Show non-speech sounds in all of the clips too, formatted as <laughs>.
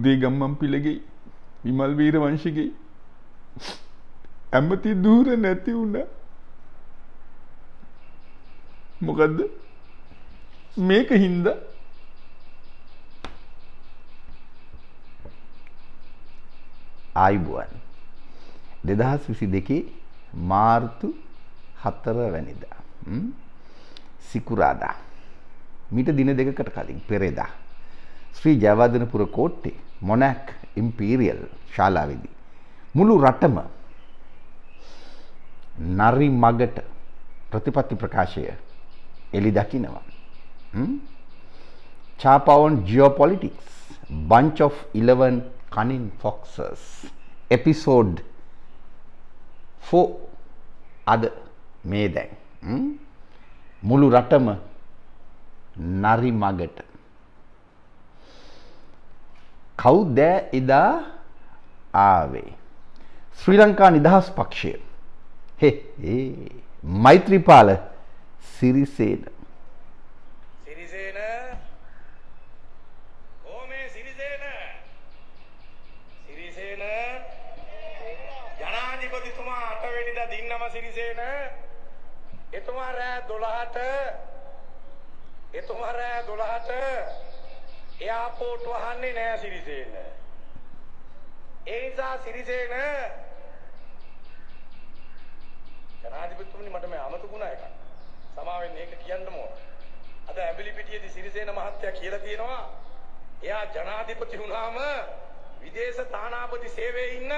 උදේ ගම්මම් පිළගෙයි විමල් වීර වංශිකෙයි ඇමති දූර නැති වුණා මොකද්ද මේක හින්දා ආයුබෝවන් 2022 මාර්තු 4 වැනිදා සිකුරාදා මීට දින දෙකකට කලින් පෙරේදා ශ්‍රී ජයවර්ධනපුර කෝට්ටේ මොනැක් ඉම්පීරියල් ශාලාවේදී මුළු රටම නරි මගට ප්‍රතිපත්ති ප්‍රකාශය එලි දකිනවා. චාපවන් geopolitics bunch of 11 cunning foxes episode 4 අද මේ දැන් මුළු රටම නරි මගට කවුද එදා ආවේ ශ්‍රී ලංකා නිදහස් පක්ෂය හේ ඒ මෛත්‍රීපාල සිරිසේන සිරිසේන ඕමේ සිරිසේන සිරිසේන ජනාධිපතිතුමා අටවෙනිදා දින්නම සිරිසේන එතුමා රෑ 12ට එතුමා රෑ 12ට එයාපෝට් වහන්නේ නෑ සිරිසේන. ඒ නිසා සිරිසේන ජනාධිපතිතුමනි මට මේ අමතකුණා එකක්. සමාවෙන් ඒක කියන්න ඕන. අද ඇඹිලි පිටියේදී සිරිසේන මහත්තයා කියලා කියනවා එයා ජනාධිපති වුණාම විදේශ තානාපති සේවයේ ඉන්න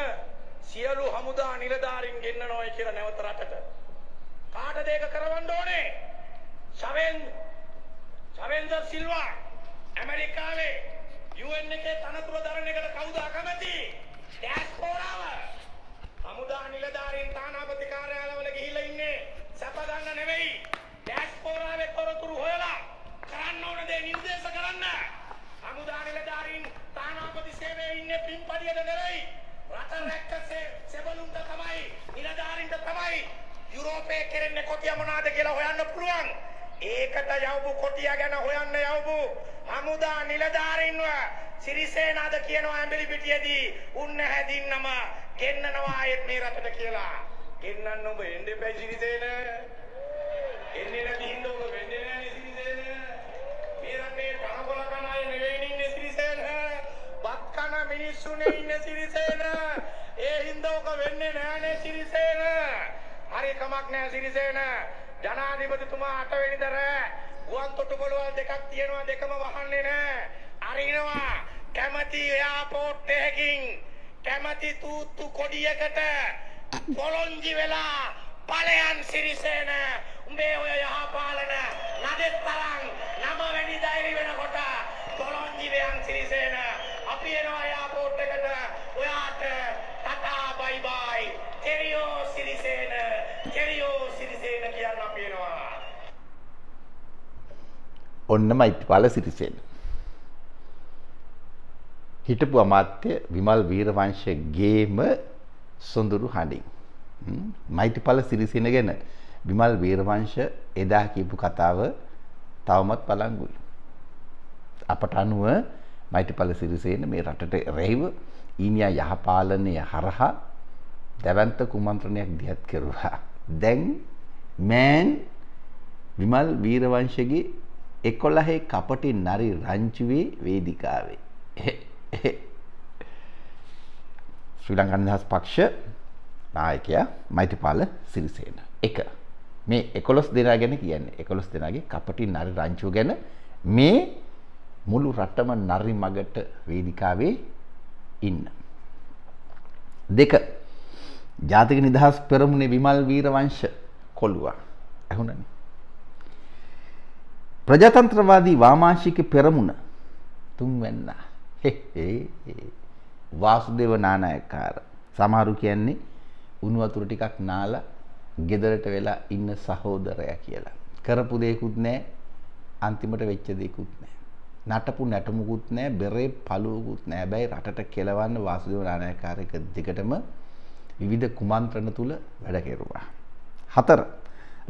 සියලු හමුදා නිලධාරීන් ගෙන්නනවායි කියලා නැවත රටට. කාටද ඒක කරවන්න ඕනේ? ශවෙන් ශවෙන්දර් සිල්වා ඇමරිකාවේ UN එකේ තනතුර දරන එකට කවුද අකමැති? ඩෑස්පෝරාව. හමුදා නිලධාරීන් තානාපති කාර්යාලවල ගිහිල්ලා ඉන්නේ සැප ගන්න නෙවෙයි. ඩෑස්පෝරාවේ තොරතුරු හොයලා කරන්න ඕන දේ නිර්දේශ කරන්න. හමුදා නිලධාරීන් තානාපති සේවයේ ඉන්නේ පින්පඩියද නෙවෙයි. රට රැක්කසේ සෙබළුන්ට තමයි නිලධාරීන්ට තමයි යුරෝපයේ කෙරෙන්නේ කොතිය මොනවාද කියලා හොයන්න පුළුවන්. ඒකට යවපු කොටිය ගැන හොයන්න යවපු හමුදා නිලධාරීන්ව සිරිසේන අද කියනවා ඇඹිලි පිටියේදී උන්න හැදින්නම ගෙන්නනවා ආයෙත් මේ රටට කියලා. ගෙන්නන්න ඔබ එන්න එපා සිරිසේන. එන්නේ නැති හින්දා ඔබ වෙන්නේ නැහැ සිරිසේන. මේ රටේ පණකොල කන අය නෙවෙයි ඉන්නේ සිරිසේන. බත් කන මිනිස්සුනේ ඉන්නේ සිරිසේන. ඒ හින්දා ඔබ වෙන්නේ නැහැ නේ සිරිසේන. හරි කමක් නැහැ සිරිසේන. ජනාධිපතිතුමා අටවෙනිදර ගුවන් තොටුපොළුවල් දෙකක් තියෙනවා දෙකම වහන්නේ නෑ. අරිනවා කැමති එයාපෝට් එකකින් කැමති තූත්තු කොඩියකට පොළොංජි වෙලා පලයන් සිරිසේන උඹේ ඔය යහපාලන නදෙත් තරම් නමවැනි දෛරි වෙනකොට පොළොංජි වෙයන් සිරිසේන අපි එනවා එයාපෝට් එකට ඔයාට ටටා බයි බයි කෙරියෝ සිරිසේන කෙරියෝ සිරිසේන කියන්න පේනවා. ඔන්න මෛත්‍රපාල සිරිසේන. හිටපු අමාත්‍ය විමල් වීරවංශගේම සොඳුරු හඬින් මෛත්‍රීපාල සිරිසේන ගැන විමල් වීරවංශ එදා කියපු කතාව තවමත් පළංගුයි. අපට අනුව මෛත්‍රීපාල සිරිසේන මේ රටට රැහිව ඊනියා යහපාලනය හරහා දැවන්ත කුමන්ත්‍රණයක් දිහත් කෙරුවා. දැන් මෑන් විමල් වීරවංශගේ එකොළහේ කපටි නරි රංචුවේ වේදිකාවේ. <laughs> ශ්‍රී ලංකන් නිදහස් පක්ෂ නායකයා මෛත්‍රීපාල සිරිසේන. එක මේ 11 දෙනා ගැන කියන්නේ 11 දෙනාගේ කපටි නරි රංචුව ගැන මේ මුළු රටම නරි මගට වේදිකාවේ ඉන්න. දෙක ජාතික නිදහස් පෙරමුණේ විමල් වීරවංශ කොළුවා. ඇහුණනේ. ප්‍රජාතන්ත්‍රවාදී වාමාශික පෙරමුණ තුන්වැන්න. වාසුදේව නානායකාර. සමහරු කියන්නේ උණු වතුර ටිකක් නාලා ගෙදරට වෙලා ඉන්න සහෝදරයා කියලා. කරපු දෙයක්වත් නැහැ. අන්තිමට වෙච්ච දෙයක්වත් නැහැ. නටපු නැටමුකුත් නැහැ. බෙරේ පළුවකුත් නැහැ. හැබැයි රටට කෙලවන්න වාසුදේව නානායකාර එක දිගටම විවිධ කුමන්ත්‍රණ තුල වැඩ කෙරුවා. හතර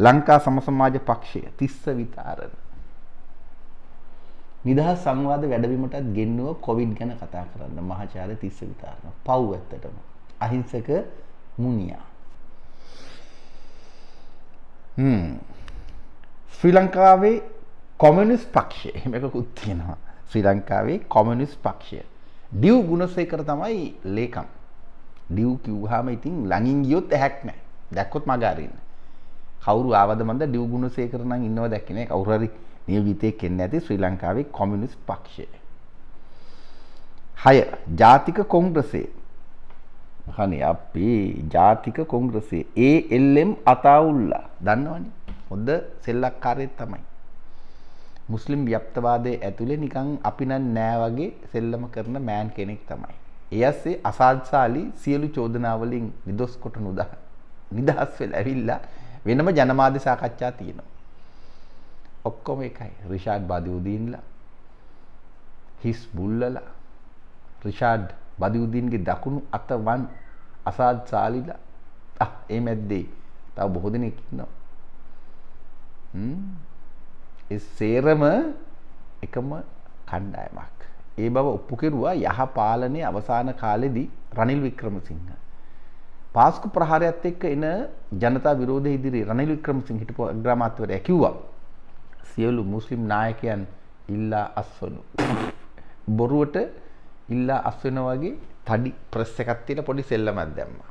ලංකා සමසමාජ පක්ෂය තිස්ස විතාරණ. නිදහස් සංවාද වැඩවීමටත් ගෙන්නුව කොවිඩ් ගැන කතා කරන්න මහාචාර්ය තිස්ස විතාරණ. පව් ඇත්තටම. අහිංසක මුනියා. හ්ම්. ශ්‍රී ලංකාවේ කොමියුනිස්ට් පක්ෂය එහෙම එකකුත් තියෙනවා. ශ්‍රී ලංකාවේ කොමියුනිස්ට් පක්ෂය. ඩිව් ගුණසේකර තමයි ලේකම්. ඩිව් කිව්හාම ඉතින් ළඟින් ගියොත් ඇහැක් නෑ දැක්කොත් මගාරන්න කවරු ආවද මද ඩිව් ගුණ සේකරන ඉන්නව දැක්කනේ කවුරරි නියවිතය කෙන්න ඇති ශ්‍රී ලංකාවේ කොමිනිස් පක්ෂය හය ජාතික කොංග්‍රසේ හනි අපේ ජාතික කොංග්‍රසේ ඒ එල්ලම් අතාවුල්ලා දන්නවනි හොද සෙල්ලක් කාරයත් තමයි මුස්ලිම් ව්‍යප්තවාදය ඇතුළේ නිකං අපි නන් නෑ වගේ සෙල්ලම කරන මෑන් කෙනෙක් තමයි ඒ ඇස්සේ අසාධශාලී සියලු චෝදනාවලින් නිදොස් කොට නොදා නිදහස් වෙලා ඇවිල්ලා වෙනම ජනමාධ්‍ය සාකච්ඡා තියෙනවා. ඔක්කොම එකයි. රිෂාඩ් බදිඋදීන්ලා හිස් බුල්ලලා රිෂාඩ් බදිඋදීන්ගේ දකුණු අත වන් අසාධශාලීලා අහ ඒ මැද්දේ තව බොහෝ දෙනෙක් ඉන්නවා. හ්ම් ඒ සේරම එකම කණ්ඩායමක්. ඒ බව ඔප්පු කෙරුවා යහ පාලනයේ අවසාන කාලෙදී රනිල් වික්‍රමසිංහ. පාස්කු ප්‍රහාරයත් එක්ක එන ජනතා විරෝධය ඉදිරියේ රනිල් වික්‍රමසිංහ හිටපු අග්‍රාමාත්‍යවරයා කිව්වා සියලු මුස්ලිම් නායකයන් ඉල්ලා අස්වනු. බොරුවට ඉල්ලා අස්වෙන වගේ තඩි ප්‍රෙස් එකක් තියෙන පොඩි සෙල්ලමක් දැම්මා.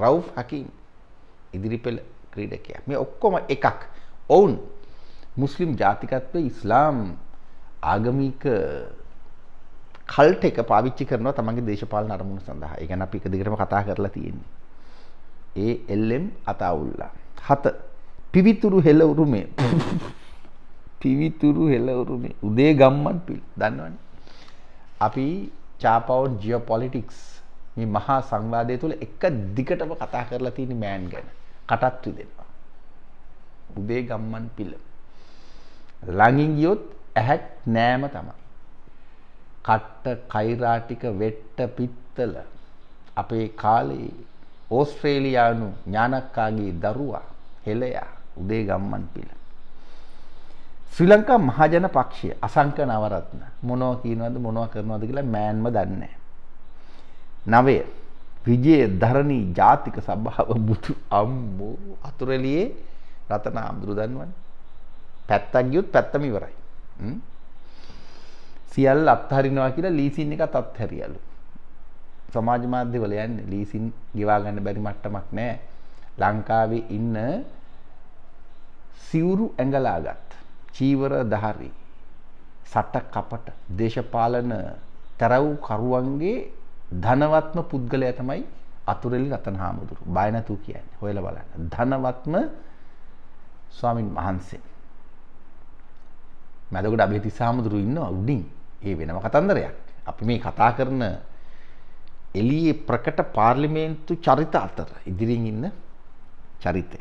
රවුෆ් හකීම් ඉදිරිපෙළ ක්‍රීඩකයා. මේ ඔක්කොම එකක්. ඔවුන් මුස්ලිම් ජාතිකත්වයේ ඉස්ලාම් ආගමික කල්ට එක පාවිච්චි කරනවා තමන්ගේ දේශපාලන අරමුණු සඳහා. ඒ ගැන අපි එක දිගටම කතා කරලා තියෙන්නේ. ඒ එල්එම් අතවුල්ලා. 7. පිවිතුරු හෙළ උරුමේ. <laughs> පිවිතුරු හෙළ උරුමේ. උදේ ගම්මන් පිළ. දන්නවනේ. අපි චාපවුන් ජියෝපොලිටික්ස් මේ මහා සංවාදය තුළ එක දිගටම කතා කරලා තියෙන මෑන් ගැන. කටත් විදෙනවා. උදේ ගම්මන් පිළ. ළඟින් ගියොත් ඇහක් නෑම තමයි. කට්ට කෛරාටික වෙට්ට පිත්තල අපේ කාලේ ඕස්ට්‍රේලියානු ඥානක්කාගේ දරුවා හෙළයා උදේ ගම්මන් පිළ. ශ්‍රී ලංකා මහජන පක්ෂය අසංක නවරත්න මොනව කියනවද මොනව කරනවද කියලා මෑන්ම දන්නේ නවය විජය ධරණී ජාතික සභාව බුදු අම්මෝ අතුරලියේ රතන අමුදුරු දන්වන්නේ. පැත්තක් ගියොත් පැත්තම ඉවරයි. සියල් අත්හරිනවා කියලා ලීසින් එකත් අත්හැරියලු. සමාජ මාධ්‍යවල යන්නේ ලීසින් ගෙවා ගන්න බැරි මට්ටමක් නෑ. ලංකාවේ ඉන්න සිවුරු ඇඟලාගත් චීවර දහරි සට කපට දේශපාලන තරව් කරුවන්ගේ ධනවත්ම පුද්ගලයා තමයි අතුරෙලි රතනහාමුදුරු. බය නැතුව කියන්නේ. හොයලා බලන්න. ධනවත්ම ස්වාමින් වහන්සේ. මැදකට අභිතිස්ස හාමුදුරු ඉන්නවා උඩින්. ඒ වෙනම කතන්දරයක්. අපි මේ කතා කරන එළියේ ප්‍රකට පාර්ලිමේන්තු චරිත අතර ඉදිරියෙන් ඉන්න චරිතය.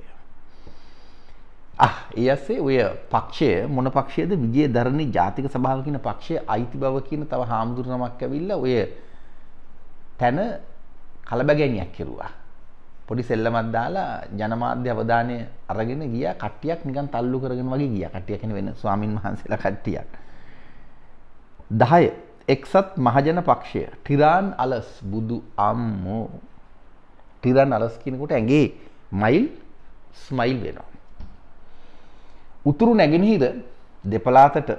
ඒ අස්සේ ඔය පක්ෂය මොන පක්ෂයද විජය දරණී ජාතික සභාව කියන පක්ෂය අයිති බව කියන තව හාමුදුරු නමක් ඇවිල්ලා ඔය තැන කලබගැනියක් කෙරුවා. පොඩි සෙල්ලමක් දාලා ජනමාධ්‍ය අවධානය අරගෙන ගියා කට්ටියක් නිකන් තල්ලු කරගෙන වගේ ගියා. කට්ටිය කියන්නේ වෙන ස්වාමින් වහන්සේලා කට්ටියක්. දහය එක්සත් මහජන පක්ෂය ටිරාන් අලස් බුදු අම්මෝ ටිරන් අලස් කියනකොට ඇගේ මයිල් ස්මයිල් වෙනවා. උතුරු නැගෙනහිර දෙපලාතට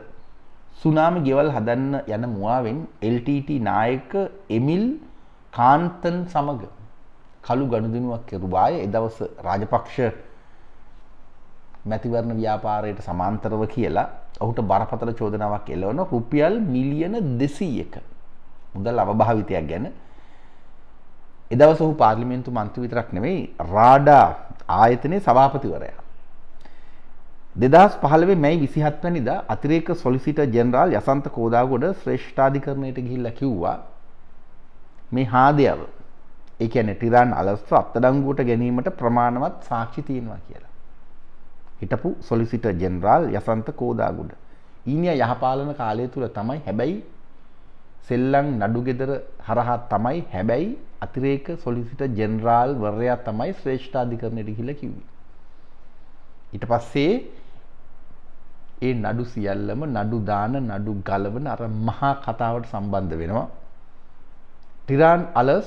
සුනාමි ගෙවල් හදන්න යන මුවාවෙන් LTT නායක එමිල් කාන්තන් සමග කළු ගණුදිනුවක් කෙරුවාය එදවස රාජපක්ෂ මැතිවරණ ව්‍යාපාරයට සමාන්තරව කියලා ඔහුට බරපතල චෝදනාවක් එලවන රුපියල් මිලියන දෙසීයක මුදල් අවභාවිතයක් ගැන එදවස ඔහු පාර්ලිමේන්තු මන්ත්‍රී විතරක් නෙවෙයි රාඩා ආයතනයේ සභාපතිවරයා දෙදස් පහළවේ මැයි විසිහත් වැනිදා අතිරේක සොලිසිට ජෙනරාල් යසන්ත කෝදාගොඩ ශ්‍රේෂ්ඨාධිකරණයට ගිහිල්ල කිව්වා මේ හාදයව ඒ කියන්නේ ටිරාන් අලස්ව අත්අඩංගුවට ගැනීමට ප්‍රමාණවත් සාක්ෂි තියෙනවා කියලා හිටපු සොලිසිට ජෙනරාල් යසන්ත කෝදාගුඩ. ඊනිය යහපාලන කාලය තුළ තමයි හැබැයි සෙල්ලං නඩුගෙදර හරහා තමයි හැබැයි අතිරේක සොලිසිට ජෙනරාල් වර්යා තමයි ශ්‍රේෂ්ඨාධිකරණයට ගිහිල්ලා කිව්වේ. ඊට පස්සේ ඒ නඩු සියල්ලම නඩු දාන නඩු ගලවන අර මහා කතාවට සම්බන්ධ වෙනවා. ටිරාන් අලස්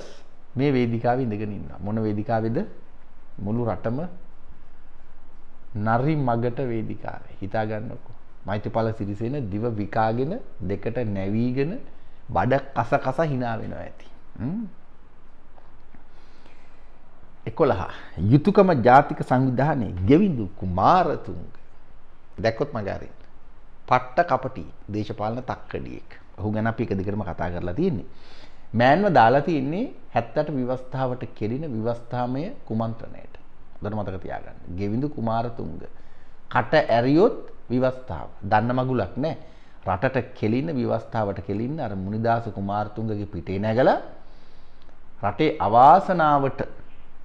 මේ වේදිකාවේ ඉඳගෙන ඉන්නවා. මොන වේදිකාවේද? මුළු රටම නරි මගට වේදිකාවේ හිතාගන්නකෝ මෛත්‍රපල සිරිසේන දිව විකාගෙන දෙකට නැවීගෙන බඩ කස කස හිනා වෙනවා ඇති. එකොළහ යුතුකම ජාතික සංවිධානයේ ගෙවිඳු කුමාරතුංග දැක්කොත් මගාරින් පට්ට කපටි දේශපාලන තක්කඩියෙක්. ඔහු ගැන අපි එක දිගටම කතා කරලා තියෙන්නේ. මෑන්ව දාලා තියෙන්නේ 70ට විවස්ථාවට කෙලින විවස්ථාමය කුමන්ත්‍රණයට. හොඳට මතක තියාගන්න. ගෙවිඳු කුමාරතුංග. කට ඇරියොත් විවස්ථාව. දන්න මගුලක් නැහැ. රටට කෙලින්න විවස්ථාවට කෙලින්න අර මුනිදාස කුමාරතුංගගේ පිටේ නැගලා රටේ අවාසනාවට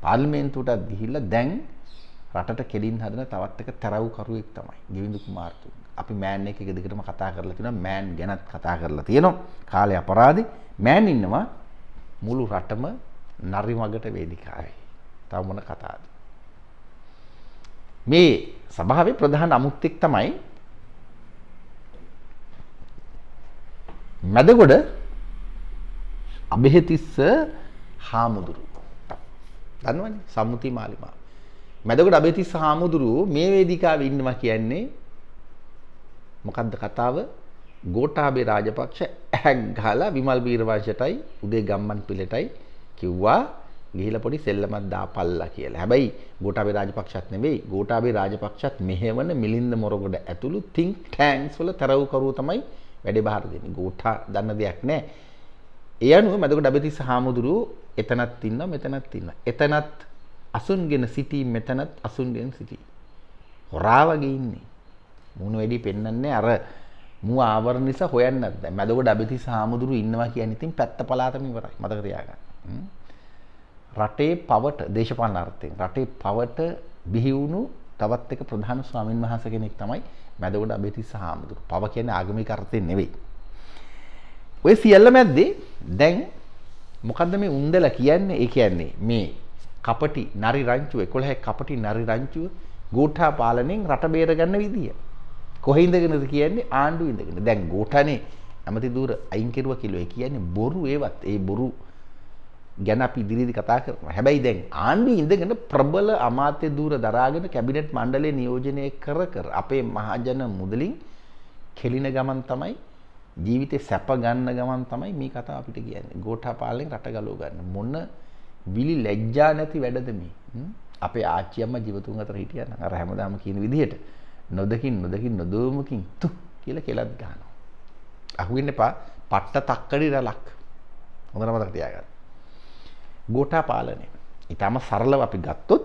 පාර්ලිමේන්තුවට ගිහිල්ලා දැන් රටට කෙලින් හදන තවත් එක තරව් කරුවෙක් තමයි ගෙවිඳු කුමාරතුංග. අපි මෑන් එක එක දිගටම කතා කරලා තියෙනවා මෑන් ගැනත් කතා කරලා තියෙනවා. කාලේ අපරාධි මෑන් ඉන්නවා මුළු රටම නරිමගට වේදිකාවේ. තව මොන කතාවද? මේ ස්වභාවයේ ප්‍රධාන අමුත්‍යක් තමයි මැදගොඩ අබහෙතිස්ස හාමුදුරු. දන්නවනේ සම්මුති මාලිමා. මැදගොඩ අබහෙතිස්ස හාමුදුරු මේ වේදිකාවේ ඉන්නවා කියන්නේ මොකද්ද කතාව? ගෝඨාභය රාජපක්ෂ ඇහැ ගහලා විමල් වීරවංශයටයි උදේ ගම්මන් පිළටයි කිව්වා ගිහිලා පොඩි සෙල්ලමක් දාපල්ලා කියලා. හැබැයි ගෝඨාභය රාජපක්ෂත් නෙවෙයි ගෝඨාභය රාජපක්ෂත් මෙහෙවන මිලින්ද මොරගොඩ ඇතුළු think tanks වල තරවකරුවෝ තමයි වැඩේ බාර දෙන්නේ. ගෝඨා දන්න දෙයක් නැහැ. ඒ අනුව මදක ඩබතිස්ස හාමුදුරුවෝ එතනත් ඉන්නවා මෙතනත් ඉන්නවා. එතනත් අසුන්ගෙන සිටී මෙතනත් අසුන්ගෙන සිටී. හොරා වගේ ඉන්නේ. මුණ වැඩි පෙන්වන්නේ අර මූ ආවරණ නිසා හොයන්නත් බෑ. මැදව ඩබතිස්ස හාමුදුරුවෝ ඉන්නවා කියන්නේ ඉතින් පැත්ත පලාතම ඉවරයි. මතක තියාගන්න. රටේ පවට දේශපාලන අර්ථයෙන් රටේ පවට බිහි වුණු තවත් එක ප්‍රධාන ස්වාමින් වහන්සේ කෙනෙක් තමයි මැදගොඩ අබේතිස්ස හාමුදුරුවෝ. පව කියන්නේ ආගමික අර්ථයෙන් නෙවෙයි. ඔය සියල්ල මැද්දේ දැන් මොකද්ද මේ උන්දල කියන්නේ? ඒ කියන්නේ මේ කපටි නරි රංචුව 11 කපටි නරි රංචුව ගෝඨා පාලනයෙන් රට බේරගන්න විදිය. කොහේ ඉඳගෙනද කියන්නේ ආණ්ඩුව ඉඳගෙන. දැන් ගෝඨානේ ඇමති දూరు අයින් කෙරුවා කියලා. ඒ කියන්නේ බොරු ඒවත් ඒ බොරු ගැන අපි ඉදිරිදි කතා කරනවා. හැබැයි දැන් ආණ්ඩුවේ ඉඳගෙන ප්‍රබල අමාත්‍ය ධූර දරාගෙන කැබිනට් මණ්ඩලය නියෝජනය කර කර අපේ මහජන මුදලින් කෙලින ගමන් තමයි ජීවිතේ සැප ගන්න ගමන් තමයි මේ කතාව අපිට කියන්නේ. ගෝඨාපාලෙන් රට ගලව ගන්න. මොන විලි ලැජ්ජා නැති වැඩද මේ? අපේ ආච්චි අම්මා ජීවතුන් අතර හිටියා නම් අර හැමදාම කියන විදිහට නොදකින් නොදකින් නොදොමකින් තු කියලා කෙලත් ගන්නවා. අහුවෙන්න එපා. පට්ට තක්කඩි රලක්. හොඳට මතක තියාගන්න. ගෝටා පාලනය ඉතාම සරලව අපි ගත්තොත්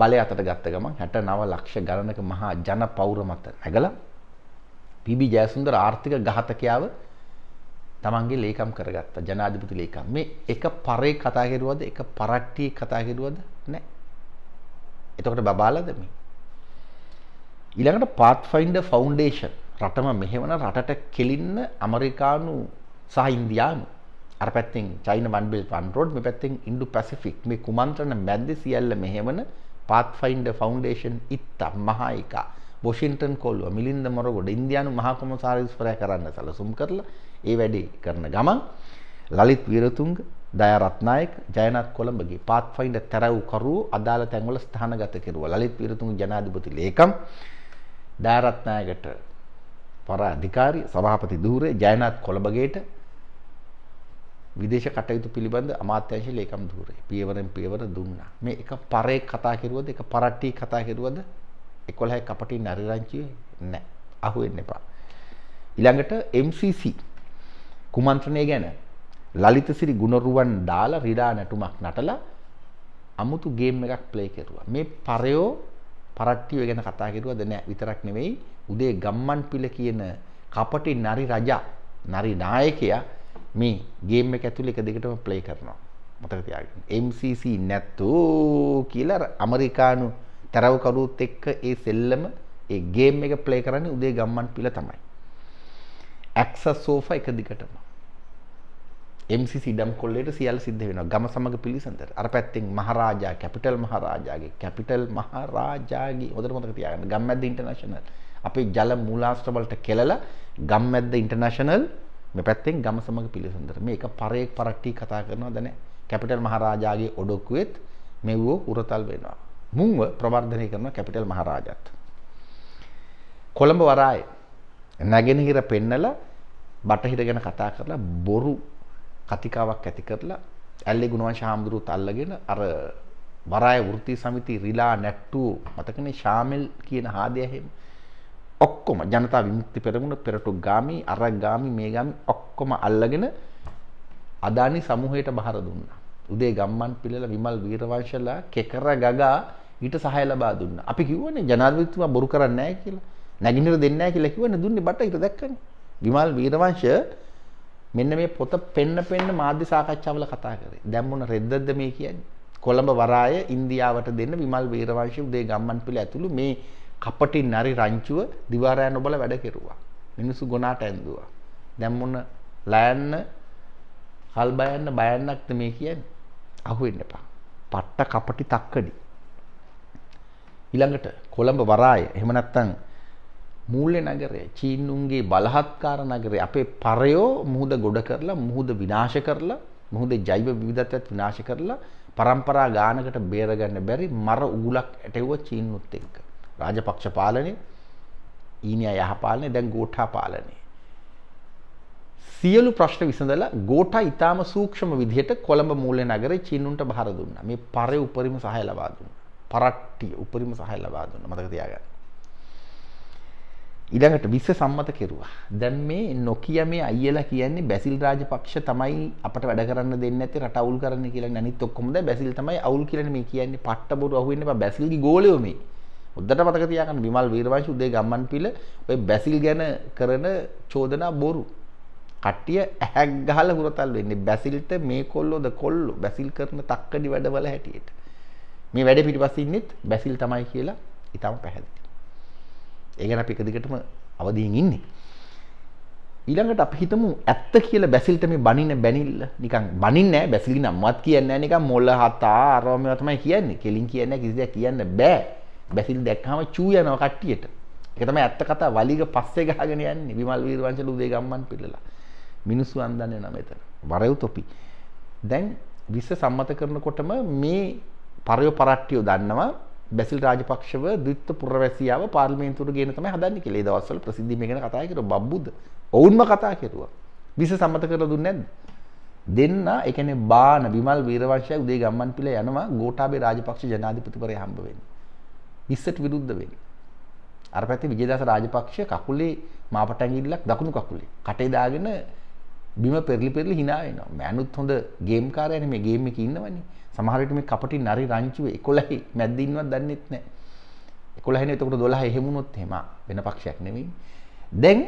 බලය අතට ගත්ත ගමන් හැට නව ලක්ෂ ගණනක මහා ජන පෞර මත නැගල පිබි ජයසුන්දර ආර්ථික ගහතකයාව තමන්ගේ ලේකම් කරගත්ත ජනාධිපති ලේකම් මේ එක පරේ කතාගෙරුවද එක පරට්ටිය කතාගෙරුවද නෑ එතකොට බබාලද මේ ඊළඟට පාත්ෆයින්ඩ ෆවුන්ඩේෂන් රටම මෙහෙවන රටට කෙලින්න අමරිකානු සහ ඉන්දියානු අර පැත්තෙන් චයින වන්බිල් පන්රෝඩ් මේ පැත්තෙන් ඉන්ඩු පැසිෆික් මේ කුමන්ත්‍රණ මැද්දි සියල්ල මෙහෙවන පාත්ෆයින්ඩ ෆවුන්ඩේෂන් ඉත්තා මහායික බොෂින්ටන් කොල්ලුව මිලින්ද මොරගොඩ ඉන්දයානු මහකොමසාරිස්වරය කරන්න සැලසුම් කරලා ඒ වැඩේ කරන ගමන් ලලිත් වීරතුංග දයරත්නායක ජයනත් කොළඹගේ පාත්ෆයින්ඩ තැරව්කරුවෝ අදාළ තැන්වල ස්ථානගත කෙරුවා ලලිත් වීරතුංග ජනාධිපති ලේකම් දයරත්නායකට පර අධිකාරී සභාපති ධූරය ජයනත් කොළඹගේට විදේශ කටයුතු පිළිබඳ අමාත්‍යංශ ලේකම් ධූරය පියවරෙන් පියවර දුන්නා. මේ එක පරේ කතා කෙරුවද එක පරට්ටි කතා කෙරුවද 11 කපටින් අරිරංචියේ නැහැ. අහු වෙන්න එපා. ඊළඟට MCC කුමන්ත්‍රණය ගැන ලලිතසිරි ගුණරුවන් දාලා රිඩා නැටුමක් නටලා අමුතු ගේම් එකක් ප්ලේ කෙරුවා. මේ පරයෝ පරට්ටිය ගැන කතා කෙරුවද නැහැ විතරක් නෙවෙයි උදේ ගම්මන් පිළ කියන කපටි නරි රජා නරි නායකයා මේ ගේම් එක ඇතුළේ එක දිගටම ප්ලේ කරනවා මතක තියාගන්න MCC නැත්තෝ කියලා ඇමරිකානු තරවකරුවත් එක්ක ඒ සෙල්ලම ඒ ගේම් එක ප්ලේ කරන්නේ උදේ ගම්මන් පිල තමයි ඇක්සස් සෝෆා එක දිගටම MCC ඩම් කොල්ලේට සියල්ල සිද්ධ වෙනවා ගම සමග පිළිසඳර අර පැත්තෙන් මහරාජා කැපිටල් මහරාජාගේ කැපිටල් මහරාජාගේ හොඳට මතක තියාගන්න ගම්මැද්ද ඉන්ටර්නැෂනල් අපේ ජල මූලාශ්‍රවලට කෙලලා ගම්මැද්ද ඉන්ටර්නැෂනල් මේ පැත්තෙන් ගම සමග පිළිසඳර මේ එක පරේක් පරක්ටි කතා කරනවා දැන කැපිටල් මහරජාගේ ඔඩොක්කුවෙත් මෙව්වෝ උරතල් වෙනවා මුංව ප්‍රවර්ධනය කරන කැපිටල් මහරජාත් කොළඹ වරාය නැගෙනහිර පෙන්නලා බටහිර ගැන කතා කරලා බොරු කතිකාවක් ඇති කරලා ඇල්ලේ ගුණවංශ හාමුදුරුවොත් අල්ලගෙන අර වරාය වෘත්ති සමිති රිලා නැට්ටු මතකනේ ශාමල් කියන හාදය හැම ඔක්කොම ජනතා විමුක්ති පෙරමුණ පෙරටු ගාමි අර ගාමි මේ ගාමි ඔක්කොම අල්ලගෙන අදානි සමූහයට බහර දුන්නා. උදේ ගම්මන් පිළල විමල් වීරවංශලා කෙකර ගගා ඊට සහාය ලබා දුන්නා. අපි කිව්වනේ ජනාධිපතිතුමා බොරු කරන්නේ නැහැ කියලා. නැගිනේර දෙන්නේ නැහැ කියලා කිව්වනේ දුන්නේ බටහිර දැක්කනේ. විමල් වීරවංශ මෙන්න මේ පොත පෙන්න පෙන්න මාධ්‍ය සාකච්ඡාවල කතා කරේ. දැන් මොන රෙද්දද මේ කියන්නේ? කොළඹ වරාය ඉන්දියාවට දෙන්න විමල් වීරවංශ උදේ ගම්මන් පිළ ඇතුළු මේ කපටින් හරි රංචුව දිවාරෑ නොබල වැඩ කෙරුවා. මිනිස්සු ගොනාට ඇන්දුවා. දැන් මොන ලෑන්න කල් බයන්න බයන්නක්ද මේ කියන්නේ? අහුවෙන්න එපා. පට්ට කපටි තක්කඩි. ඊළඟට කොළඹ වරාය එහෙම නැත්නම් මූල්‍ය නගරය චීනුන්ගේ බලහත්කාර නගරය අපේ පරයෝ මුහුද ගොඩ කරලා මුහුද විනාශ කරලා මුහුදේ ජෛව විවිධත්වයත් විනාශ කරලා પરම්පරා ගානකට බේරගන්න බැරි මර උගුලක් ඇටෙව්ව චීනුත් එක්ක. රාජපක්ෂ පාලනේ ඊනියා යහපාලනේ දැන් ගෝඨා පාලනේ සියලු ප්‍රශ්න විසඳලා ගෝඨා ඊටාම සූක්ෂම විදිහට කොළඹ මූල්‍ය නගරේ චීනුන්ට බහර දුන්නා මේ පරේ උපරිම සහාය ලබා දුන්නා පරට්ටිය උපරිම සහාය ලබා දුන්නා මතක තියාගන්න ඊළඟට විශ්ව සම්මත කෙරුවා. දැන් මේ නොකිය මේ අයියලා කියන්නේ බැසිල් රාජපක්ෂ තමයි අපට වැඩ කරන්න දෙන්නේ නැති රට අවුල් කරන්න කියලා. අනිත් ඔක්කොම දැන් බැසිල් තමයි අවුල් කියලා මේ කියන්නේ. පට්ට බොරු අහුවෙන්න එපා. බැසිල්ගේ ගෝලයෝ මේ. හොද්දට මතක තියාගන්න විමල් වීරවංශ උදේ ගම්මන් පිළ ඔය බැසිල් ගැන කරන චෝදනා බොරු. කට්ටිය ඇහැක් ගහලා හුරතල් වෙන්නේ බැසිල්ට මේ කොල්ලෝද කොල්ලෝ බැසිල් කරන තක්කඩි වැඩවල හැටියට. මේ වැඩේ පිටිපස්සේ ඉන්නෙත් බැසිල් තමයි කියලා ඊටම පැහැදිලි. ඒ ගැන අපි එක දිගටම අවදීන් ඉන්නේ. ඊළඟට අපි හිතමු ඇත්ත කියලා බැසිල්ට මේ බනින බැනිල්ල නිකන් බනින්නේ නැහැ බැසිල් නම්වත් කියන්නේ නැහැ නිකන් මොළ හතා අරවම තමයි කියන්නේ. කෙලින් කියන්නේ කිසි දෙයක් කියන්න බෑ. බැසිල් දැක්කම චූ යනවා කට්ටියට. ඒක තමයි ඇත්ත කතා වලිග පස්සේ ගහගෙන යන්නේ විමල් වීරවංශල උදේ ගම්මන් පිළිලා. මිනිස්සු අන්දන්නේ නැහැ මෙතන. වරයු තොපි. දැන් විස සම්මත කරනකොටම මේ පරයෝ පරට්ටියෝ දන්නවා බැසිල් රාජපක්ෂව ද්විත්ව පුරවැසියාව පාර්ලිමේන්තුවට ගේන තමයි හදන්නේ කියලා. ඒ දවස්වල ප්‍රසිද්ධිය මේ ගැන කතා කරා බබ්බුද. ඔවුන්ම කතා කෙරුවා. විස සම්මත කරලා දුන්නේ නැද්ද? දෙන්න ඒ කියන්නේ බාන විමල් වීරවංශය උදේ ගම්මන් පිළ යනවා ගෝඨාභය රාජපක්ෂ ජනාධිපතිවරයා හම්බ වෙන්න. හිස්සට විරුද්ධ වෙන්නේ. අර පැත්තේ විජේදාස රාජපක්ෂ කකුලේ මාපටැඟිල්ලක් දකුණු කකුලේ කටේ දාගෙන බිම පෙරලි පෙරලි hina වෙනවා. මෑනුත් හොඳ ගේම් කාර්යයනේ මේ ගේම් එකේ ඉන්නවනේ. සමහර විට මේ කපටි නරි රංචුව 11යි මැද්ද ඉන්නවත් දන්නෙත් නැහැ. 11නේ එතකොට 12 එහෙම වුණොත් එහෙම වෙන පක්ෂයක් නෙවෙයි. දැන්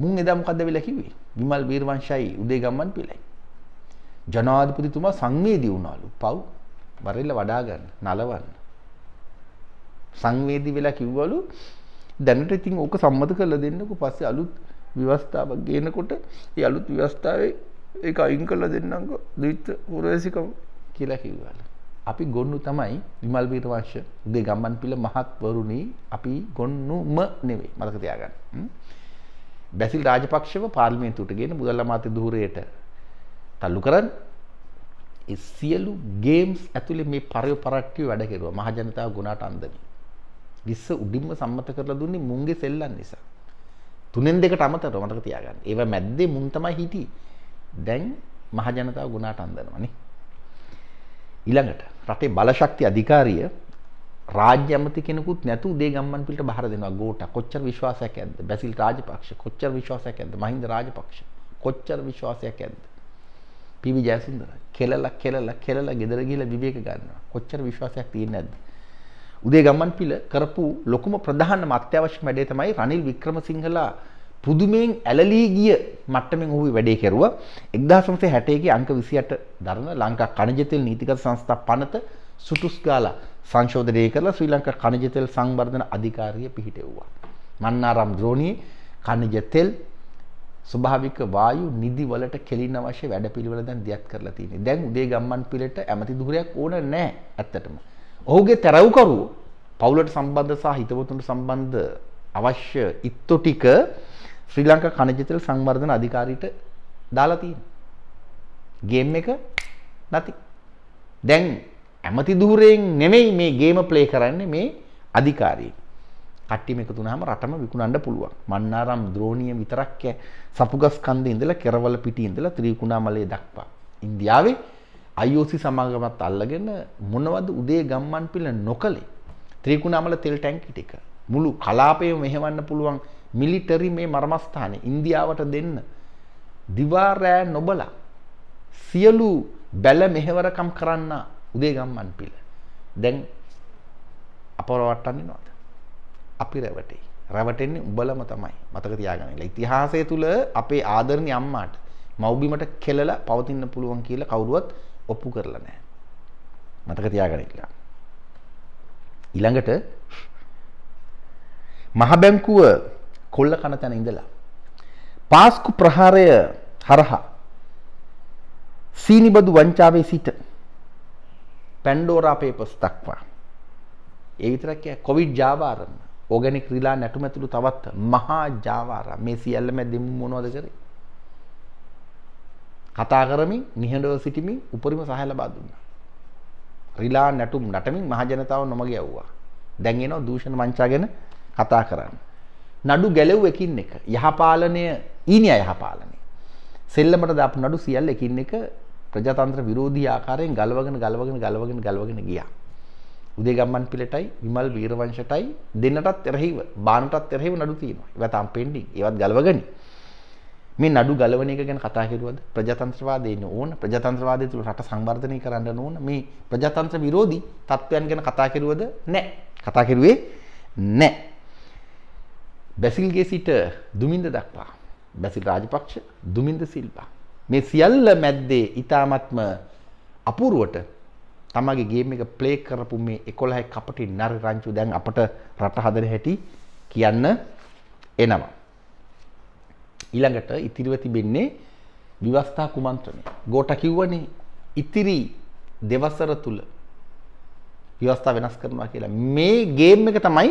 මුන් එදා මොකද්ද වෙලා කිව්වේ? විමල් වීරවංශයි උදේගම්මන් පිළයි. ජනාධිපතිතුමා සංවේදී වුණාලු. පව් වරෙල්ල වඩා ගන්න, නලවන්න. සංවේදී වෙලා කිව්වලු දැනට ඉතින් ඕක සම්මත කරලා දෙන්නකෝ පස්සේ අලුත් ව්‍යවස්ථාවක් ගේනකොට ඒ අලුත් ව්‍යවස්ථාවේ ඒක අයින් කරලා දෙන්නම්කෝ ද්විත පුරවැසිකම කියලා කිව්වලු. අපි ගොන්නු තමයි විමල් වීරවංශ උදේ ගම්මන්පිල මහත්වරුනි අපි ගොන්නුම නෙවෙයි මතක තියාගන්න. බැසිල් රාජපක්ෂව පාර්ලිමේන්තුවට ගෙන මුදල් අමාත්‍ය ධූරයට තල්ලු කරන්නේ ඒ සියලු ගේම්ස් ඇතුලේ මේ පරය පරට්ටිය වැඩ කෙරුවා මහජනතාව ගුණාට අන්දමින්. විස්ස උඩින්ම සම්මත කරලා දුන්නේ මුන්ගේ සෙල්ලන් නිසා. තුනෙන් දෙකට අමතරව මතක තියාගන්න. ඒව මැද්දේ මුන් තමයි හිටියේ. දැන් මහ ජනතාව ගුණාට අන්දනවානේ. ඊළඟට රටේ බලශක්ති අධිකාරිය රාජ්‍ය අමති කෙනෙකුත් නැතු උදේ ගම්මන් පිළට බහර දෙනවා ගෝටා. කොච්චර විශ්වාසයක් ඇද්ද? බැසිල් රාජපක්ෂ කොච්චර විශ්වාසයක් ඇද්ද? මහින්ද රාජපක්ෂ කොච්චර විශ්වාසයක් ඇද්ද? පීවි ජයසුන්දර කෙලලා කෙලලා කෙලලා ගෙදර ගිහලා විවේක ගන්නවා. කොච්චර විශ්වාසයක් තියෙන්නේ නැද්ද? උදේ ගම්මන්පිල කරපු ලොකුම ප්‍රධානම අත්‍යවශ්‍යම වැඩේ තමයි රනිල් වික්‍රමසිංහලා පුදුමයෙන් ඇලලී ගිය මට්ටමින් ඔහු වැඩේ කෙරුවා 1960 ගේ අංක 28 දරන ලංකා කණජතෙල් නීතිගත සංස්ථා පනත සුටුස් ගාලා සංශෝධනය කරලා ශ්‍රී ලංකා කණජතෙල් සංවර්ධන අධිකාරිය පිහිටෙව්වා. මන්නාරම් ද්‍රෝණියේ කණජතෙල් ස්වභාවික වායු නිදි වලට කෙලින්න අවශ්‍ය වැඩපිළිවෙල දැන් දියත් කරලා තියෙනවා. දැන් උදේ ගම්මන් පිළට ඇමති දුරයක් ඕන නැහැ ඇත්තටම. ඔහුගේ තැරව්කරුවෝ පවුලට සම්බන්ධ සහ හිතවතුන්ට සම්බන්ධ අවශ්‍ය ඉත්තෝ ටික ශ්‍රී ලංකා කනජතෙල් සංවර්ධන අධිකාරීට දාලා තියෙනවා. ගේම් එක නැති. දැන් ඇමති ධූරයෙන් නෙමෙයි මේ ගේම ප්ලේ කරන්නේ මේ අධිකාරී. කට්ටියම එකතු වුණාම රටම විකුණන්න පුළුවන්. මන්නාරම් ද්‍රෝණිය විතරක් සපුගස් කන්දේ ඉඳලා කෙරවල පිටියේ ඉඳලා ත්‍රිකුණාමලයේ දක්වා ඉන්දියාවේ අයෝසි සමාගමත් අල්ලගෙන මොනවද උදේ ගම්මන් පිල නොකළේ ත්‍රීකුණාමල තෙල් ටැංකි ටික මුළු කලාපයම මෙහෙවන්න පුළුවන් මිලිටරි මේ මර්මස්ථානේ ඉන්දියාවට දෙන්න දිවා රෑ නොබලා සියලු බැල මෙහෙවරකම් කරන්න උදේ ගම්මන් පිල දැන් අපරවට්ටන්නේ නෝද අපි රැවටේ රැවටෙන්නේ උඹලම තමයි මතක තියාගන්න ඉන්න ඉතිහාසය තුල අපේ ආදරණීය අම්මාට මව්බිමට කෙලලා පවතින්න පුළුවන් කියලා කවුරුවත් ඔප්පු කරලා නැහැ. මතක තියාගන්න ඉල්ලා. ඊළඟට මහ බැංකුව කොල්ල කන තැන ඉඳලා පාස්කු ප්‍රහාරය හරහා සීනිබදු වංචාවේ සිට පැන්ඩෝරා පේපස් දක්වා ඒ විතරක් කොවිඩ් ජාවාරම ඕගැනික් රිලා නැටුමැතුළු තවත් මහා ජාවාරා මේ සියල්ලම දෙමු මොනවද කරේ කතා කරමින් නිහඬව සිටමින් උපරිම සහාය ලබා දුන්නා. රිලා නැටුම් නටමින් මහජනතාව නොමග යවුවා. දැන් එනවා දූෂණ මංචා ගැන කතා කරන්න. නඩු ගැලෙව් එකින් එක යහපාලනය ඊනියා යහපාලනය. සෙල්ලමට දාපු නඩු සියල්ල එකින් එක ප්‍රජාතන්ත්‍ර විරෝධී ආකාරයෙන් ගලවගෙන ගලවගෙන ගලවගෙන ගලවගෙන ගියා. උදේගම්මන් පිළටයි විමල් වීරවංශටයි දෙන්නටත් එරෙහිව බානටත් එරෙහිව නඩු තියෙනවා. ඒවා තාම පෙන්ඩින්. ඒවත් ගලවගනි. මේ නඩු ගලවන එක ගැන කතා කරුවද ප්‍රජාතන්ත්‍රවාදය ඉන්න ඕන ප්‍රජාතන්ත්‍රවාදය තුළ රට සංවර්ධනය කරන්න ඕන මේ ප්‍රජාතන්ත්‍ර විරෝධී තත්ත්වයන් ගැන කතා කරුවද නැහැ කතා කරුවේ නැහැ බැසිල්ගේ සිට දුමින්ද දක්වා බැසිල් රාජපක්ෂ දුමින්ද සිල්පා මේ සියල්ල මැද්දේ ඊ타මත්ම අපූර්වට තමගේ ගේම් එක ප්ලේ කරපු මේ 11 කපටි නර රංචු දැන් අපට රට හදන හැටි කියන්න එනවා ඊළඟට ඉතිරිව තිබෙන්නේ විවස්ථා කුමන්ත්‍රණය. ගෝට කිව්වනේ ඉතිරි දෙවසර තුල විවස්ථා වෙනස් කරනවා කියලා. මේ ගේම් එක තමයි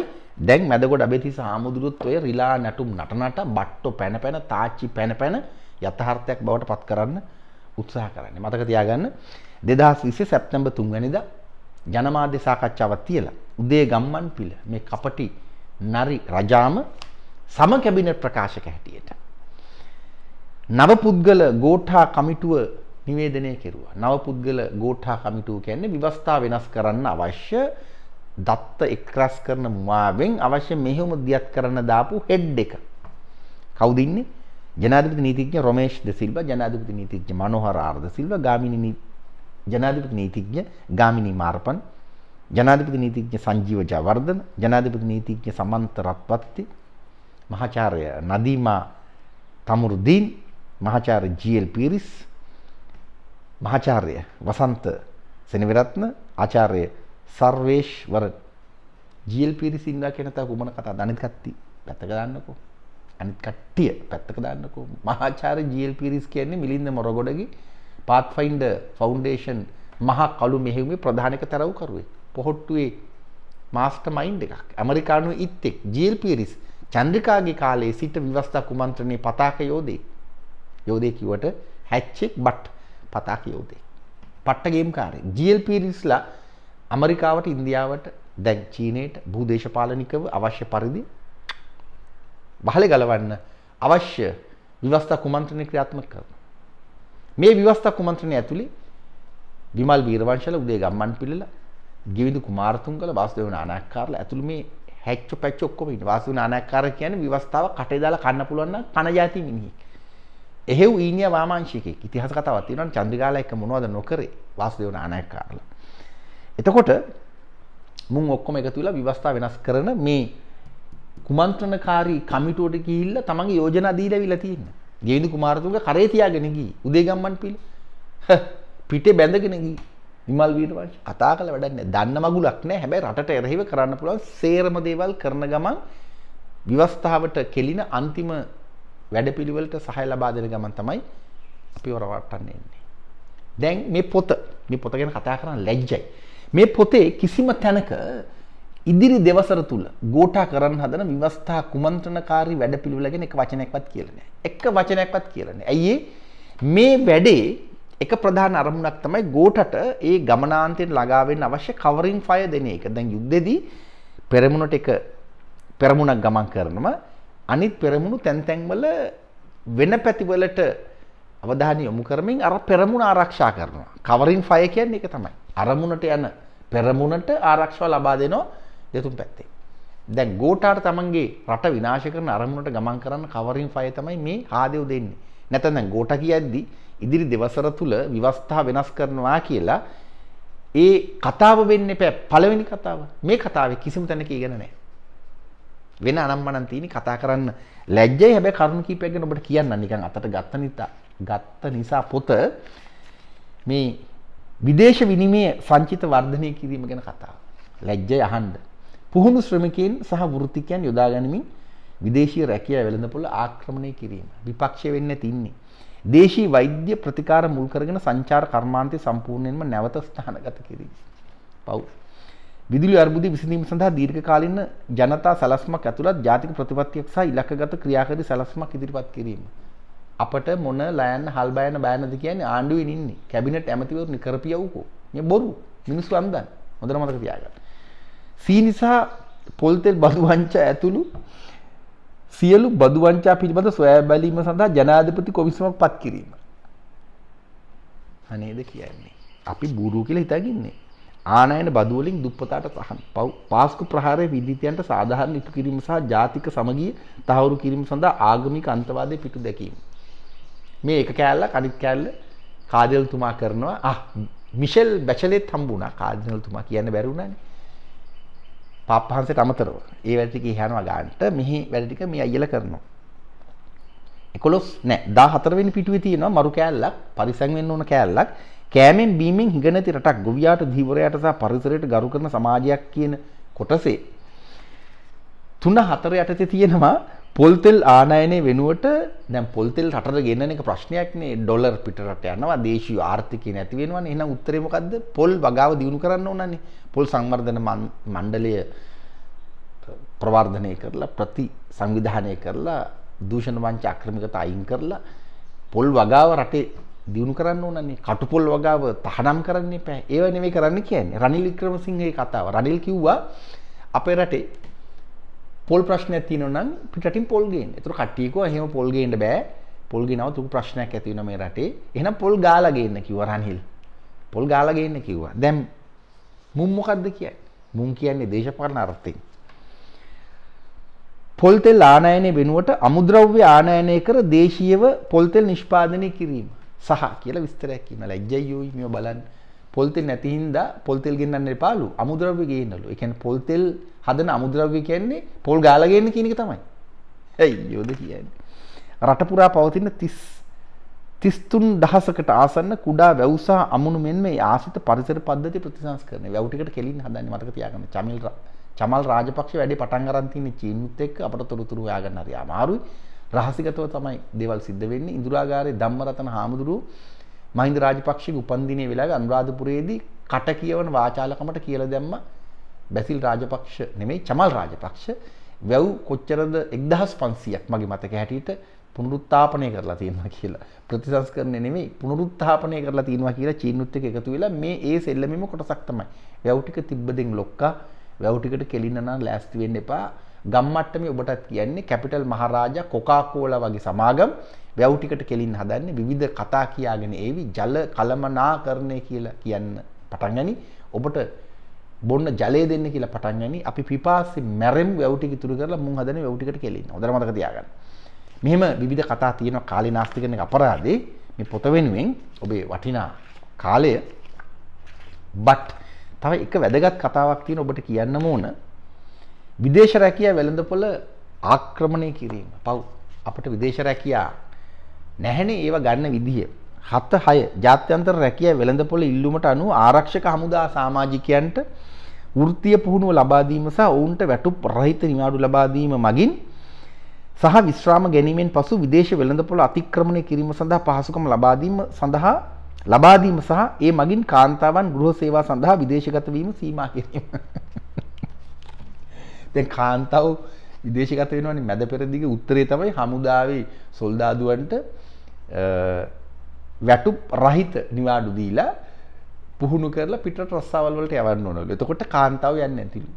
දැන් මැදගොඩ අබේතිස ආමුදුරුත් ඔය රිලා නැටුම් නටනට බට්ටෝ පැන පැන තාච්චි පැන පැන යථාර්ථයක් බවට පත් කරන්න උත්සාහ කරන්නේ. මතක තියාගන්න 2020 සැප්තැම්බර් 3 වෙනිදා ජනමාධ්‍ය සාකච්ඡාවක් තියලා උදේ ගම්මන් පිළ මේ කපටි නරි රජාම සම කැබිනට් ප්‍රකාශක හැටියට නවපුද්ගල ගෝඨා කමිටුව නිවේදනය කෙරුවා. නවපුද්ගල ගෝඨා කමිටුව කියන්නේ විවස්ථා වෙනස් කරන්න අවශ්‍ය දත්ත එක්රස් කරන මුවාවෙන් අවශ්‍ය මෙහෙම දියත් කරන්න දාපු හෙඩ් එක. කවුද ඉන්නේ? ජනාධිපති නීතිඥ රොමේෂ් ද සිල්වා, ජනාධිපති නීතිඥ මනෝහර ආර් ද සිල්වා, ගාමිණී ජනාධිපති නීතිඥ ගාමිණී මාර්පන්, ජනාධිපති නීතිඥ සංජීව ජයවර්ධන ජනාධිපති නීතිඥ සමන්ත රත්පත්ති මහාචාර්ය නදීමා තමුරුදීන් මහාචාර්ය ජීඑල් පීරිස් මහාචාර්ය වසන්ත සෙනවිරත්න ආචාර්ය සර්වේශ්වර ජීඑල් පීරිස් ඉන්නවා කියන තා කුමන කතා අනිත් කට්ටි පැත්තක දාන්නකෝ අනිත් කට්ටිය පැත්තක දාන්නකෝ මහාචාර්ය ජීඑල් පීරිස් කියන්නේ මිලින්ද මොරගොඩගේ Pathfinder Foundation මහා කළු මෙහෙයුමේ ප්‍රධානක තරවුකරුවෙක් පොහොට්ටුවේ මාස්ටර් මයින්ඩ් එකක් ඇමරිකානු ඉත්තෙක් ජීල් පීරිස් චන්ද්‍රිකාගේ කාලේ සිට විවස්ථා කුමන්ත්‍රණයේ පතාක යෝධෙක් යෝධය කිවට හැච්චෙක් බට් පතා කියෝදේ. පට්ටගේම් කාරය ජල්ප රිස්ලා අමරිකාවට ඉන්දියාවට දැක් චීනයට භූදේශපාලනිකව අවශ්‍ය පරිදි බහල ගලවන්න අවශ්‍ය විවස්ථා කුමන්ත්‍රණය ක්‍රියාත්මක කරන. මේ විවස්ථා කුමන්ත්‍රණය ඇතුළේ විමල් වීරවංශල උදේ ගම්මන් පිළිලා ගිවිදු කුමාරතුංගල වාසුදේව නානාකාරලා ඇතුළු මේ හැච්ච පැච්ච ඔක්කොම ඉන්න. වාසුදේව නානාකාර කියන්නේ විවස්ථාව කටේ දාලා කන්න පුළුවන් නම් කන જાති මිනිහෙක්. එහෙව් ඊනිය වාමාංශිකයෙක් ඉතිහාස කතාවක් තියෙනවනේ චන්ද්‍රිකාලා එක මොනවද නොකරේ වාසුදේව නානායකකාරලා. එතකොට මුන් ඔක්කොම එකතු වෙලා විවස්ථා වෙනස් කරන මේ කුමන්ත්‍රණකාරී කමිටුවට ගිහිල්ලා තමන්ගේ යෝජනා දීලා විලා තියෙනවා. ගේවිඳු කුමාරතුංග කරේ තියාගෙන ගිහී උදේගම්මන් පිළ. පිටේ බැඳගෙන ගිහී විමල් වීරවංශ කතා කළ වැඩක් නැහැ. දන්න මගුලක් නැහැ. හැබැයි රටට එරෙහිව කරන්න පුළුවන් සේරම දේවල් කරන ගමන් විවස්ථාවට කෙලින අන්තිම වැඩපිළිවෙලට සහය ලබා දෙන ගමන් තමයි අපි වරවට්ටන්න එන්නේ. දැන් මේ පොත මේ පොත ගැන කතා කරන්න ලැජ්ජයි. මේ පොතේ කිසිම තැනක ඉදිරි දෙවසර තුල ගෝඨා කරන්න හදන විවස්ථා කුමන්ත්‍රණකාරී වැඩපිළිවෙල ගැන එක වචනයක්වත් කියලා නෑ. එක වචනයක්වත් කියලා නෑ. ඇයි මේ වැඩේ එක ප්‍රධාන අරමුණක් තමයි ගෝටට ඒ ගමනාන්තයෙන් ළඟා වෙන්න අවශ්‍ය කවරින් ෆයර් දෙන එක. දැන් යුද්ධෙදී පෙරමුණට එක පෙරමුණක් ගමන් කරනවා අනිත් පෙරමුණු තැන්තැන්වල වෙන පැතිවලට අවධානය යොමු කරමින් අර පෙරමුණ ආරක්ෂා කරනවා. කවරින් ෆය කියන්නේ ඒක තමයි. අරමුණට යන පෙරමුණට ආරක්ෂාව ලබා දෙනවා දෙතුන් පැත්තේ. දැන් ගෝඨාට තමන්ගේ රට විනාශ කරන අරමුණට ගමන් කරන්න කවරින් ෆය තමයි මේ ආදේව දෙන්නේ. නැත්නම් දැන් ගෝඨා කියද්දි ඉදිරි දවසර තුල විවස්ථා වෙනස් කරනවා කියලා ඒ කතාව වෙන්න එපා පළවෙනි කතාව. මේ කතාවේ කිසිම තැනක ඉගෙන නැහැ. වෙන අනම්මනන් තියෙන කතා කරන්න ලැජ්ජයි හැබැයි කරුණු කීපයක් ගැන ඔබට කියන්න නිකන් අතට ගත්ත නිසා ගත්ත නිසා පොත මේ විදේශ විනිමය සංචිත වර්ධනය කිරීම ගැන කතාව. ලැජ්ජය අහන්න. පුහුණු ශ්‍රමිකයන් සහ වෘත්තිකයන් යොදා ගැනීමෙන් විදේශීය රැකියාව වෙළඳපොළ ආක්‍රමණය කිරීම. විපක්ෂය වෙන්න තින්නේ. දේශී වෛද්‍ය ප්‍රතිකාර මුල් කරගෙන සංචාර කර්මාන්තය සම්පූර්ණයෙන්ම නැවත ස්ථානගත කිරීම. පව්. විදුලි අර්බුද විසඳීම සඳහා දීර්ඝකාලීන ජනතා සලස්මක් ඇතුළත් ජාතික ප්‍රතිපත්තියක් සහ ඉලක්කගත ක්‍රියාකාරී සලස්මක් ඉදිරිපත් කිරීම. අපට මොන ලයන්න හල් බයන බෑනද කියන්නේ ආණ්ඩුවෙන් ඉන්නේ. කැබිනට් ඇමතිවරුනි කරපියවුකෝ. මේ බොරු. මිනිස්සු අන්දන්. හොඳට මතක තියාගන්න. සී නිසා පොල්තෙල් බදු වංචා ඇතුළු සියලු බදු වංචා පිළිබඳ සොයා බැලීම සඳහා ජනාධිපති කොමිසමක් පත් කිරීම. අනේද කියන්නේ. අපි බූරු කියලා හිතාගින්නේ. ආනයන බදුවලින් දුප්පතාට සහන් පාස්කු ප්‍රහාරය විදිතයන්ට සාධාරණ ඉටු කිරීම සහ ජාතික සමගිය තහවුරු කිරීම සඳහා ආගමික අන්තවාදය පිටු දැකීම. මේ එක කෑල්ල කනිත් කෑල්ල කාදල්තුමා කරනවා මිෂෙල් බැචලෙත් හම්බුණා කාදනල්තුමා කියන්න බැරුණන පපහන්සේ අමතරව ඒ වැටික හැනවා ගාන්ට මෙහි වැඩටික මේ අයල කරනවා. එකොලොස් නෑ දා හතරවෙනි පිටුව තියෙනවා මරු කෑල්ලක් පරිසංවෙන්න ඕන කෑල්ලක් කෑමෙන් බීමෙන් හිඟනැති රටක් ගොවියාට ධීවරයාට සහ පරිසරයට ගරු කරන සමාජයක් කියන කොටසේ තුන හතර යටතේ තියෙනවා පොල්තෙල් ආනයනය වෙනුවට දැම් පොල්තෙල් රට ගෙනන එක ප්‍රශ්නයක්නේ ඩොලර් පිටරට යනවා දේශී ආර්ථිකය නැතිවෙනවා එන උත්තරමකක්ද පොල් වගාව දියුණු කරන්න ඕනන්නේ පොල් සංවර්ධන මණ්ඩලය ප්‍රවර්ධනය කරලා ප්‍රති සංවිධානය කරලා දූෂණ වංච අක්‍රමිකත අයින් කරලා පොල් වගාව රටේ දියුණු කරන්න ඕනන්නේ කටුපොල් වගාව තහනම් කරන්න එපා. ඒව නෙමෙයි කරන්න කියන්නේ. රනිල් වික්‍රමසිංහගේ කතාව. රනිල් කිව්වා අපේ රටේ පොල් ප්‍රශ්නයක් තියෙනවා නම් පිටරටින් පොල් ගේන්න. ඒතර කට්ටියකෝ එහෙම පොල් ගේන්න බෑ. පොල් ගේනව තුන් ප්‍රශ්නයක් ඇති වෙනවා මේ රටේ. එහෙනම් පොල් ගාලා ගේන්න කිව්වා රනිල්. පොල් ගාලා ගේන්න කිව්වා. දැන් මුන් මොකද්ද කියන්නේ? මුන් කියන්නේ දේශපාලන අර්ථයෙන්. පොල්තෙල් ආනයනය වෙනුවට අමුද්‍රව්‍ය ආනයනය කර දේශීයව පොල්තෙල් නිෂ්පාදනය කිරීම. සහ කියලා විස්තරයක් කියනවා. ලැජ්ජයි යෝයි මේව බලන්න. පොල් තෙල් නැති හින්දා පොල් තෙල් ගෙන්නන්න එපාලු. අමුද්‍රව්‍ය ගේන්නලු. ඒ කියන්නේ පොල් තෙල් හදන අමුද්‍රව්‍ය කියන්නේ පොල් ගාලා ගේන්න කියන එක තමයි. ඇයි යෝද කියන්නේ. රට පුරා පවතින 30 තිස්තුන් දහසකට ආසන්න කුඩා වැවසා අමුණු මෙන් මේ ආසිත පරිසර පද්ධති ප්‍රතිසංස්කරණය. වැව් ටිකට කෙලින් හදන්නේ මතක තියාගන්න. චමිල් චමල් රාජපක්ෂ වැඩි පටන් අරන් තින්නේ චීනුත් එක්ක අපට තොරතුරු හොයාගන්න හරි අමාරුයි. රහසිගතව තමයි දේවල් සිද්ධ වෙන්නේ. ඉන්දුරාගාරේ ධම්මරතන හාමුදුරුව මහින්ද රාජපක්ෂගේ උපන්දිනයේ වෙලාවේ අනුරාධපුරයේදී කට කියවන වාචාලකමට කියලා දැම්ම බැසිල් රාජපක්ෂ නෙමෙයි චමල් රාජපක්ෂ වැව් කොච්චරද 1500ක් මගේ මතක හැටියට පුනරුත්ථාපනය කරලා තියෙනවා කියලා. ප්‍රතිසංස්කරණය නෙමෙයි පුනරුත්ථාපනය කරලා තියෙනවා කියලා චීනුත් එක්ක එකතු වෙලා මේ ඒ සෙල්ලමෙම කොටසක් තමයි. වැව් ටික තිබ්බදෙන් ලොක්කා වැව් ටිකට කෙලින්න නම් ලෑස්ති වෙන්න එපා. ගම්මට්ටමේ ඔබටත් කියන්නේ කැපිටල් මහරාජා කොකාකෝලා වගේ සමාගම් වැව් ටිකට කෙලින් හදන්නේ විවිධ කතා කියාගෙන ඒවි ජල කලමනාකරණය කියලා කියන්න පටන් ගනි ඔබට බොන්න ජලය දෙන්න කියලා පටන් ගනි අපි පිපාසි මැරෙම් වැව් ටික ඉතුරු කරලා මුන් හදන වැව් ටිකට කෙලින් හොඳට මතක තියාගන්න මෙහෙම විවිධ කතා තියෙන කාලේ නාස්ති කරන අපරාධේ මේ පොත වෙනුවෙන් ඔබේ වටිනා කාලය බට් තව එක වැදගත් කතාවක් තියෙන ඔබට කියන්න ඕන විදේශ රැකියා වෙළඳපොළ ආක්‍රමණය කිරීම. පව් අපිට විදේශ රැකියා නැහැනේ ඒව ගන්න විදිය. 7 6 ජාත්‍යන්තර රැකියා වෙළඳපොළ ඉල්ලුමට අනුව ආරක්ෂක හමුදා සමාජිකයන්ට වෘත්තීය පුහුණුව ලබා දීම සහ ඔවුන්ට වැටුප් රහිත නිවාඩු ලබා දීම මගින් සහ විශ්‍රාම ගැනීමෙන් පසු විදේශ වෙළඳපොළ අතික්‍රමණය කිරීම සඳහා පහසුකම් ලබා දීම සඳහා ලබා දීම සහ ඒ මගින් කාන්තාවන් ගෘහ සේවා සඳහා විදේශගත වීම සීමා කිරීම දැන් කාන්තාව විදේශගත වෙනවනේ මැද පෙරදිග උත්තරේ තමයි හමුදාවේ සොල්දාදුවන්ට වැටුප් රහිත නිවාඩු දීලා පුහුණු කරලා පිටරට රස්සාවල් වලට යවන්න ඕනලු. එතකොට කාන්තාව යන්නේ නැතිලු.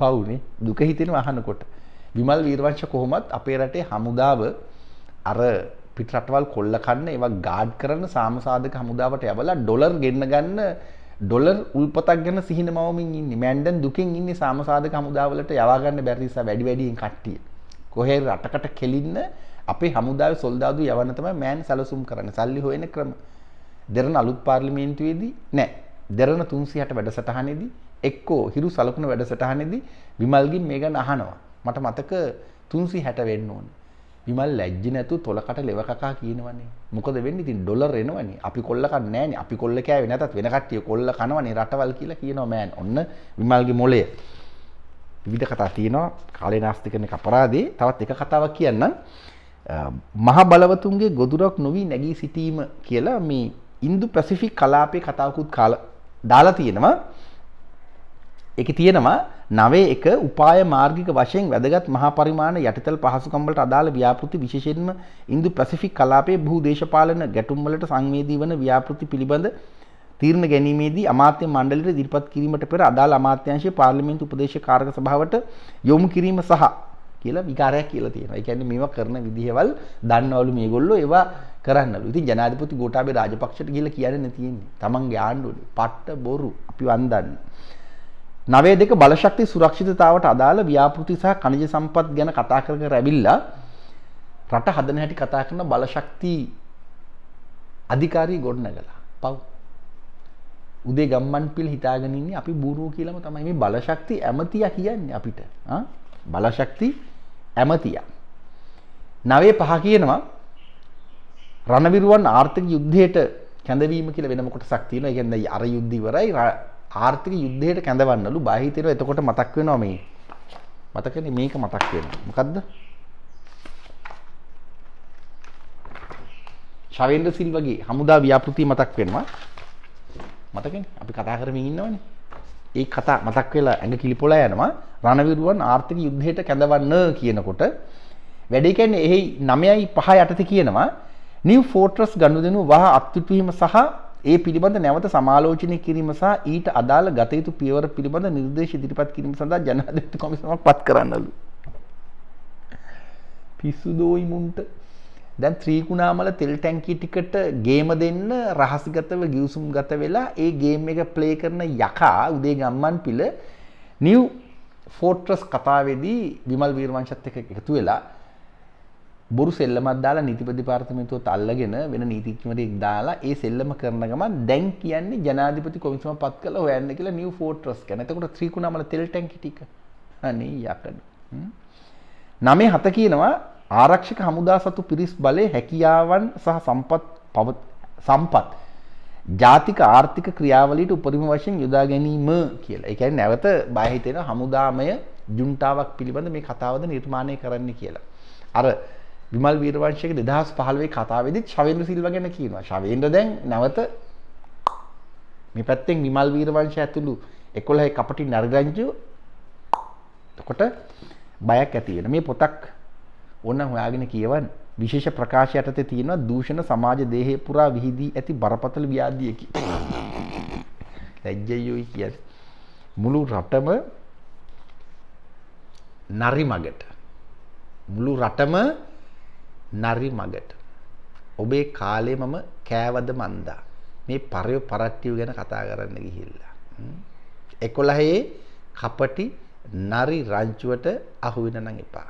පවුනේ දුක හිතෙනවා අහනකොට. විමල් වීරවංශ කොහොමත් අපේ රටේ හමුදාව අර පිටරටවල් කොල්ල කන්න ඒවා ගාඩ් කරන සාමසාධක හමුදාවට යවලා ඩොලර් ගෙන්න ගන්න ඩොලර් උල්පතක් ගැන සිහින මවමින් ඉන්න මැන්ඩන් දුකෙන් ඉන්න සාමසාධක හමුදාවලට යවාගන්න බැරිසා වැඩි වැඩියෙන් කට්ටිය. කොහෙ රටකට කෙලින්න අපේ හමුදාව සොල්දාදු යවනතම මෑන් සැලසුම් කරන සල්ලි හොයන ක්‍රම දෙරන අලුත් පාර්ලිමේන්තුවේදී නෑ දෙරන තුන්සිහට වැඩසටහනෙදී එක්කෝ හිරු සලකුණ වැඩසටහනෙදී විමල්ගින් මේ ගැන අහනවා. මට මතක තුන්සි හැට වෙන්න ඕනේ විමල් ලැජ්ජි නැතු තොලකට ලෙවකකා කියනවනේ. මොකද වෙන්නේ ඉතින් ඩොලර් එනවනේ. අපි කොල්ල කන්නේ නැහනේ. අපි කොල්ල කෑවේ නැතත් වෙන කට්ටිය කොල්ල කනවනේ රටවල් කියලා කියනවා මෑන්. ඔන්න විමල්ගේ මොලේ. විවිධ කතා තියෙනවා. කාලේ නාස්ති කරන එක අපරාධේ. තවත් එක කතාවක් කියන්නම්. මහ බලවතුන්ගේ ගොදුරක් නොවි නැගී සිටීම කියලා මේ ඉන්දු පැසිෆික් කලාපේ කතාවකුත් දාලා තියෙනවා. එක තියෙනවා නවේ එක උපාය මාර්ගික වශයෙන් වැදගත් මහා පරිමාණ යටිතල පහසුකම්වලට අදාළ ව්‍යාපෘති විශේෂයෙන්ම ඉන්දු පැසිෆික් කලාපයේ භූ දේශපාලන ගැටුම්වලට සංවේදී වන ව්‍යාපෘති පිළිබඳ තීරණ ගැනීමේදී අමාත්‍ය මණ්ඩලයට ඉදිරිපත් කිරීමට පෙර අදාළ අමාත්‍යාංශයේ පාර්ලිමේන්තු උපදේශකාරක සභාවට යොමු කිරීම සහ කියලා විකාරයක් කියලා තියෙනවා. ඒ කියන්නේ මේවා කරන විදිහවල් දන්නවලු මේගොල්ලෝ ඒවා කරන්නලු. ඉතින් ජනාධිපති ගෝඨාභය රාජපක්ෂට ගිහිල්ලා කියන්නේ නැතිනේ. තමන්ගේ ආණ්ඩුවේ පට්ට බොරු අපි වන්දන්නේ. නවේ දෙක බලශක්ති සුරක්ෂිතතාවට අදාළ ව්‍යාපෘති සහ කණජ සම්පත් ගැන කතා කර කර ඇවිල්ලා රට හදන හැටි කතා කරන බලශක්ති අධිකාරී ගොඩනගලා පව් උදේ ගම්මන් පිල් හිතාගෙන ඉන්නේ අපි බූරුව කියලාම තමයි මේ බලශක්ති ඇමතියා කියන්නේ අපිට බලශක්ති ඇමතියා නවේ පහ කියනවා රණවිරුවන් ආර්ථික යුද්ධයට කැඳවීම කියලා වෙන කොටසක් තියෙනවා. ඒ කියන්නේ අර යුද්ධ ඉවරයි ආර්ථික යුද්ධයට කැඳවන්නලු බාහිතර එතකොට මතක් වෙනවා මේ. මතකනේ මේක මතක් වෙනවා. මොකද්ද? ශවේන්ද්‍ර සිල්වගේ හමුදා ව්‍යාපෘති මතක් වෙනවා. මතකනේ අපි කතා කරමින් ඉන්නවනේ. ඒ කතා මතක් වෙලා ඇඟ කිලිපොලා යනවා. රණවිරුවන් ආර්ථික යුද්ධයට කැඳවන්න කියනකොට වැඩේ කියන්නේ එහි 9යි 5 යටතේ කියනවා New Fortress ගනුදෙනු වහ අත්විඳීම සහ ඒ පිළිබඳ නැවත සමාලෝචනය කිරීම සහ ඊට අදාළ ගතයුතු පියවර පිළිබඳ නිර්දේශ ඉදිරිපත් කිරීම සඳහා ජනාධිපති කොමිසමක් පත් කරන්නලු. පිස්සු දෝයිමුන්ට දැන් ත්‍රීකුණාමල තෙල් ටැංකී ටිකට ගේම දෙන්න රහසිගතව ගිවිසුම් ගත වෙලා ඒ ගේම් එක ප්ලේ කරන යකා උදේ ගම්මන් පිළ නිව් ෆෝට්‍රස් කතාවේදී විමල් වීරවංශත් එක්ක එකතු වෙලා බොරු සෙල්ලමක් දාලා නීතිපතිපාර්තමේන්තුවත් අල්ලගෙන වෙන නීතිඥවරයෙක් දාලා ඒ සෙල්ලම කරන ගමන් දැන් කියන්නේ ජනාධිපති කොමිසම පත් කළා හොයන්න කියලා නිව් ෆෝට්‍රස් ගැන. එතකොට ත්‍රිකුණාමල තෙල් ටැංකි ටික. අනේ යකඩ. නමේ හත කියනවා ආරක්ෂක හමුදා සතු පිරිස් බලය හැකියාවන් සහ සම්පත් සම්පත් ජාතික ආර්ථික ක්‍රියාවලට උපරිම වශයෙන් යොදා ගැනීම කියලා එකයි නැවත බාහිතෙන හමුදාමය ජුන්ටාවක් පිළිබඳ මේ කතාවද නිර්මාණය කරන්න කියලා. අර විමල් වීරවංශයක 2015 කතාවේදී ශවේන්ද්‍ර සිල්වා ගැන කියනවා. ශවේන්ද්‍ර දැන් නැවත මේ පැත්තෙන් විමල් වීරවංශය ඇතුළු 11 කපටි නරිරංජු එතකොට බයක් ඇති වෙන. මේ පොතක් ඕන හොයාගෙන කියවන්න. විශේෂ ප්‍රකාශය යටතේ තියෙනවා දූෂණ සමාජ දේහය පුරා විහිදී ඇති බරපතල ව්‍යාධියකි. ලැජ්ජයෝයි කියන්නේ. මුළු රටම නරි මගට මුළු රටම නරි මගට. ඔබේ කාලේ මම කෑවද මන්දා. මේ පරය පරට්ටියව ගැන කතා කරන්න ගිහිල්ලා. එකොළහයේ කපටි නරි රංචුවට අහුවෙන නම් එපා.